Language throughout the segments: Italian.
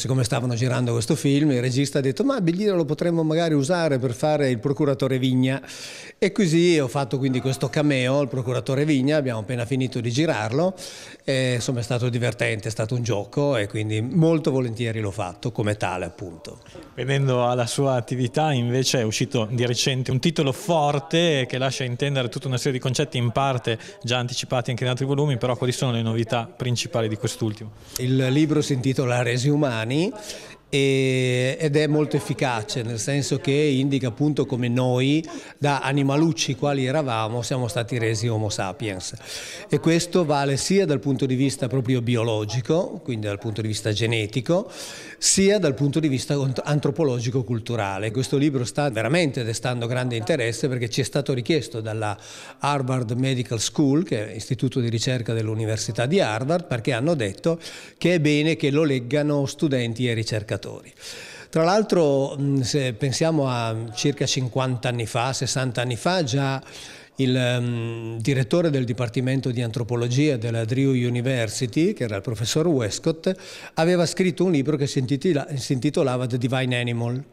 Siccome stavano girando questo film, il regista ha detto ma Biglino lo potremmo magari usare per fare il procuratore Vigna e così ho fatto quindi questo cameo il procuratore Vigna, abbiamo appena finito di girarlo e, insomma è stato divertente, è stato un gioco e quindi molto volentieri l'ho fatto come tale appunto. Venendo alla sua attività invece è uscito di recente un titolo forte che lascia intendere tutta una serie di concetti in parte già anticipati anche in altri volumi, però quali sono le novità principali di quest'ultimo? Il libro si intitola Resi Umani venir ed è molto efficace, nel senso che indica appunto come noi, da animalucci quali eravamo, siamo stati resi Homo sapiens. E questo vale sia dal punto di vista proprio biologico, quindi dal punto di vista genetico, sia dal punto di vista antropologico-culturale. Questo libro sta veramente destando grande interesse perché ci è stato richiesto dalla Harvard Medical School, che è l'istituto di ricerca dell'Università di Harvard, perché hanno detto che è bene che lo leggano studenti e ricercatori giocatori. Tra l'altro se pensiamo a circa 50 anni fa, 60 anni fa già il um, direttore del Dipartimento di Antropologia della Drew University, che era il professor Westcott, aveva scritto un libro che si, intitolava The Divine Animal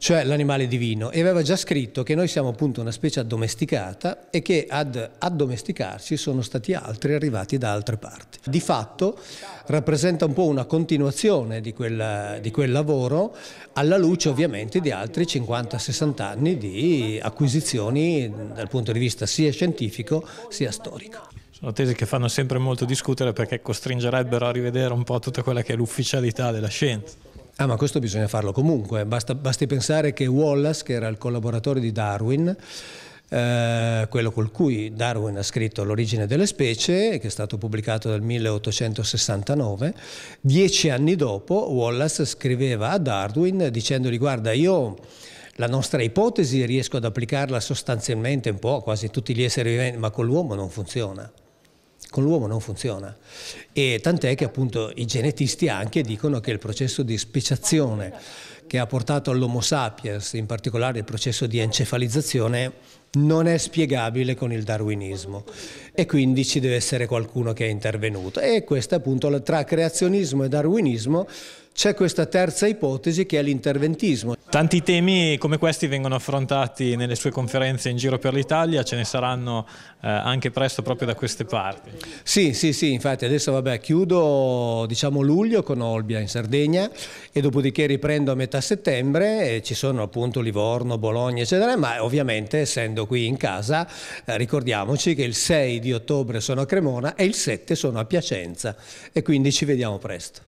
cioè l'animale divino, e aveva già scritto che noi siamo appunto una specie addomesticata e che ad addomesticarci sono stati altri arrivati da altre parti. Di fatto rappresenta un po' una continuazione di quel, di quel lavoro alla luce ovviamente di altri 50-60 anni di acquisizioni dal punto di vista sia scientifico sia storico. Sono tesi che fanno sempre molto discutere perché costringerebbero a rivedere un po' tutta quella che è l'ufficialità della scienza. Ah, ma questo bisogna farlo comunque. Basta, basti pensare che Wallace, che era il collaboratore di Darwin, eh, quello col cui Darwin ha scritto L'origine delle specie, che è stato pubblicato nel 1869, dieci anni dopo Wallace scriveva a Darwin dicendogli guarda io la nostra ipotesi riesco ad applicarla sostanzialmente un po' a quasi tutti gli esseri viventi, ma con l'uomo non funziona con l'uomo non funziona. E tant'è che appunto i genetisti anche dicono che il processo di speciazione che ha portato all'Homo sapiens, in particolare il processo di encefalizzazione, non è spiegabile con il darwinismo e quindi ci deve essere qualcuno che è intervenuto. E questa appunto tra creazionismo e darwinismo c'è questa terza ipotesi che è l'interventismo. Tanti temi come questi vengono affrontati nelle sue conferenze in giro per l'Italia, ce ne saranno eh, anche presto proprio da queste parti. Sì, sì, sì, infatti adesso vabbè, chiudo diciamo luglio con Olbia in Sardegna e dopodiché riprendo a metà a settembre, ci sono appunto Livorno, Bologna eccetera, ma ovviamente essendo qui in casa eh, ricordiamoci che il 6 di ottobre sono a Cremona e il 7 sono a Piacenza e quindi ci vediamo presto.